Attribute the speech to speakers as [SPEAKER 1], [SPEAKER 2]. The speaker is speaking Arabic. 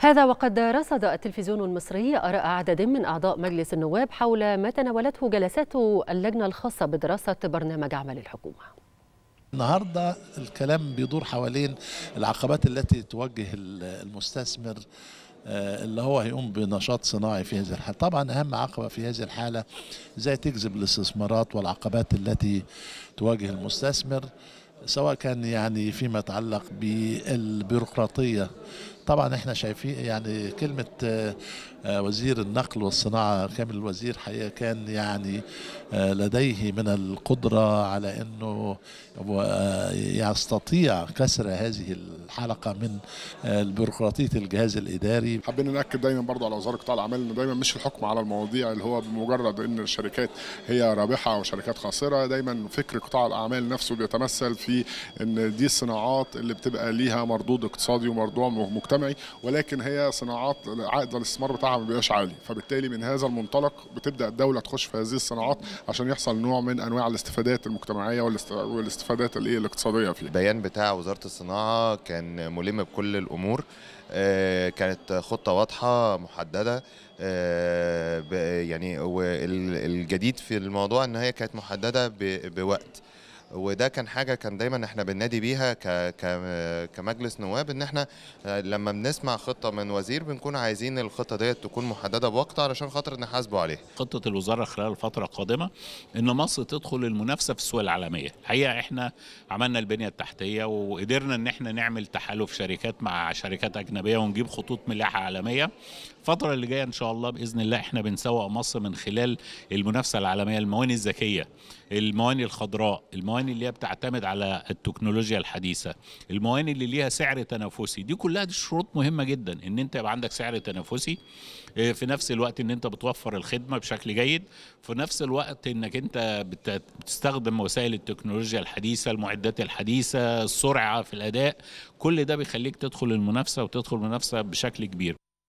[SPEAKER 1] هذا وقد رصد التلفزيون المصري آراء عدد من أعضاء مجلس النواب حول ما تناولته جلسات اللجنة الخاصة بدراسة برنامج عمل الحكومة
[SPEAKER 2] النهارده الكلام بيدور حوالين العقبات التي توجه المستثمر آه، اللي هو هيقوم بنشاط صناعي في هذه الحالة طبعا أهم عقبة في هذه الحالة ازاي تجذب الاستثمارات والعقبات التي تواجه المستثمر سواء كان يعني فيما يتعلق بالبيروقراطية طبعا احنا شايفين يعني كلمه آه، آه، وزير النقل والصناعه كامل الوزير حقيقه كان يعني آه، لديه من القدره على انه يستطيع كسر هذه الحلقه من بيروقراطيه الجهاز الاداري حابين ناكد دايما برضه على وزاره قطاع الاعمال انه دايما مش الحكم على المواضيع اللي هو بمجرد
[SPEAKER 1] ان الشركات هي رابحه او شركات خاسره دايما فكر قطاع الاعمال نفسه بيتمثل في ان دي الصناعات اللي بتبقى ليها مردود اقتصادي ومردود مجتمع المجتمعي ولكن هي صناعات عائد الاستثمار بتاعها ما بيبقاش عالي فبالتالي من هذا المنطلق بتبدا الدوله تخش في هذه الصناعات عشان يحصل نوع من انواع الاستفادات المجتمعيه والاستفادات الايه
[SPEAKER 3] الاقتصاديه فيها البيان بتاع وزاره الصناعه كان ملم بكل الامور آه، كانت خطه واضحه محدده آه، يعني والجديد في الموضوع ان هي كانت محدده بوقت وده كان حاجه كان دايما احنا بننادي بيها كمجلس نواب ان احنا آه، لما بنسمع خطه من وزير بنكون عايزين الخطه ديت تكون محدده بوقت علشان خاطر نحاسبه عليها. خطه الوزاره
[SPEAKER 4] خلال الفتره القادمه ان مصر تدخل المنافسه في السوق العالميه، الحقيقه احنا عملنا البنيه التحتيه وقدرنا ان احنا نعمل تحالف شركات مع شركات اجنبيه ونجيب خطوط ملاحه عالميه الفتره اللي جايه ان شاء الله باذن الله احنا بنسوق مصر من خلال المنافسه العالميه المواني الذكيه المواني الخضراء المواني اللي هي بتعتمد على التكنولوجيا الحديثه المواني اللي ليها سعر تنافسي دي كلها دي شروط مهمه جدا ان انت يبقى عندك سعر تنافسي آه، في نفس الوقت ان انت بتوفر الخدمه بشكل جيد في نفس الوقت انك انت بتستخدم وسائل التكنولوجيا الحديثه المعدات الحديثه السرعه في الاداء كل ده بيخليك تدخل المنافسه وتدخل المنافسه بشكل كبير